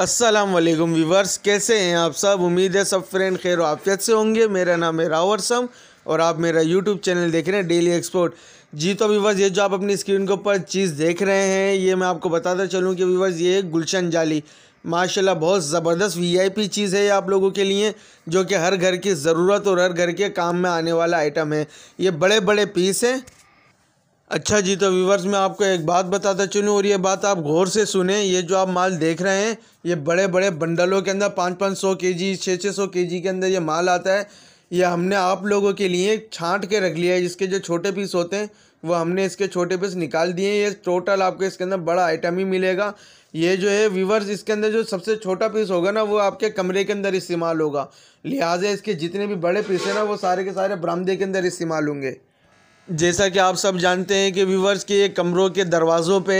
अस्सलाम वालेकुम व्यूवर्स कैसे हैं आप सब उम्मीद है सब फ्रेंड खैर आफियत से होंगे मेरा नाम है रावर सम और आप मेरा यूट्यूब चैनल देख रहे हैं डेली एक्सपोर्ट जी तो वीवर्स ये जो आप अपनी स्क्रीन के ऊपर चीज़ देख रहे हैं ये मैं आपको बताता चलूँ कि वीवर्स ये गुलशन जाली माशाल्लाह बहुत ज़बरदस्त वीआईपी चीज़ है ये आप लोगों के लिए जो कि हर घर की ज़रूरत और हर घर के काम में आने वाला आइटम है ये बड़े बड़े पीस हैं अच्छा जी तो व्यूवर्स मैं आपको एक बात बताता चलूँ और ये बात आप गौर से सुने ये जो आप माल देख रहे हैं ये बड़े बड़े बंडलों के अंदर पाँच पाँच सौ के जी छः छः सौ के जी के अंदर ये माल आता है ये हमने आप लोगों के लिए छांट के रख लिया है जिसके जो छोटे पीस होते हैं वो हमने इसके छोटे पीस निकाल दिए ये टोटल आपको इसके अंदर बड़ा आइटम ही मिलेगा ये जो है व्यूवर्स इसके अंदर जो सबसे छोटा पीस होगा ना वो आपके कमरे के अंदर इस्तेमाल होगा लिहाजा इसके जितने भी बड़े पीस हैं ना वो सारे के सारे बरामदे के अंदर इस्तेमाल होंगे जैसा कि आप सब जानते हैं कि व्यूवर्स के कमरों के दरवाज़ों पे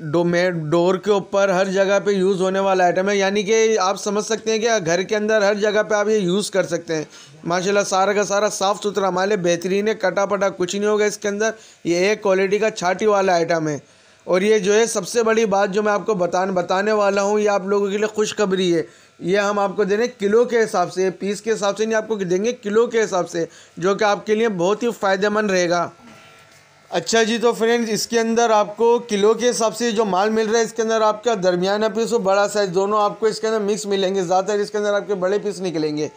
डो डोर के ऊपर हर जगह पे यूज़ होने वाला आइटम है यानी कि आप समझ सकते हैं कि घर के अंदर हर जगह पे आप ये यूज़ कर सकते हैं माशाल्लाह सारा का सारा साफ़ सुथरा माले बेहतरीन है कटा पटा कुछ नहीं होगा इसके अंदर ये एक क्वालिटी का छाटी वाला आइटम है और ये जो है सबसे बड़ी बात जो मैं आपको बताने बताने वाला हूँ ये आप लोगों के लिए खुशखबरी है ये हम आपको दे रहे हैं किलो के हिसाब से पीस के हिसाब से नहीं आपको देंगे किलो के हिसाब से जो कि आपके लिए बहुत ही फ़ायदेमंद रहेगा अच्छा जी तो फ्रेंड्स इसके अंदर आपको किलो के हिसाब से जो माल मिल रहा है इसके अंदर आपका दरमियाना पीस और बड़ा साइज़ दोनों आपको इसके अंदर मिक्स मिलेंगे ज़्यादातर इसके अंदर आपके बड़े पीस निकलेंगे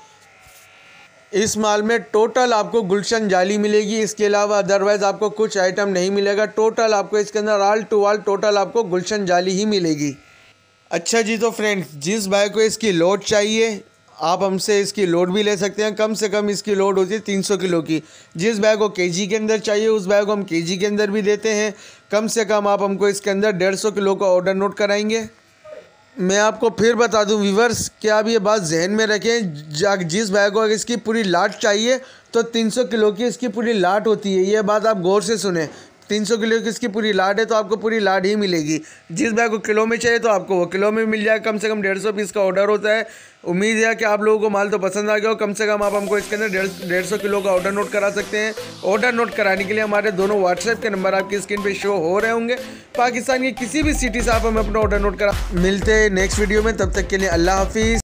इस माल में टोटल आपको गुलशन जाली मिलेगी इसके अलावा अदरवाइज़ आपको कुछ आइटम नहीं मिलेगा टोटल आपको इसके अंदर आल टू आल टोटल आपको गुलशन जाली ही मिलेगी अच्छा जी तो फ्रेंड्स जिस भाई को इसकी लोड चाहिए आप हमसे इसकी लोड भी ले सकते हैं कम से कम इसकी लोड होती है तीन सौ किलो की जिस बैग को केजी के अंदर चाहिए उस बैग को हम केजी के अंदर भी देते हैं कम से कम आप हमको इसके अंदर डेढ़ सौ किलो का ऑर्डर नोट कराएंगे मैं आपको फिर बता दूं वीवर्स कि आप ये बात जहन में रखें जिस भाई को अगर इसकी पूरी लाट चाहिए तो 300 किलो की इसकी पूरी लाट होती है ये बात आप गौर से सुने तीन सौ किलो की इसकी पूरी लाड है तो आपको पूरी लाड ही मिलेगी जिस भाई को किलो में चाहिए तो आपको वो किलो में मिल जाएगा कम से कम डेढ़ सौ पीस का ऑर्डर होता है उम्मीद है कि आप लोगों को माल तो पसंद आ गया हो कम से कम आप हमको इसके अंदर डेढ़ सौ किलो का ऑर्डर नोट करा सकते हैं ऑर्डर नोट कराने के लिए हमारे दोनों व्हाट्सएप के नंबर आपकी स्क्रीन पर शो हो रहे होंगे पाकिस्तान की किसी भी सिटी से आप हमें अपना ऑर्डर नोट करा मिलते हैं नेक्स्ट वीडियो में तब तक के लिए अल्लाह हाफिज़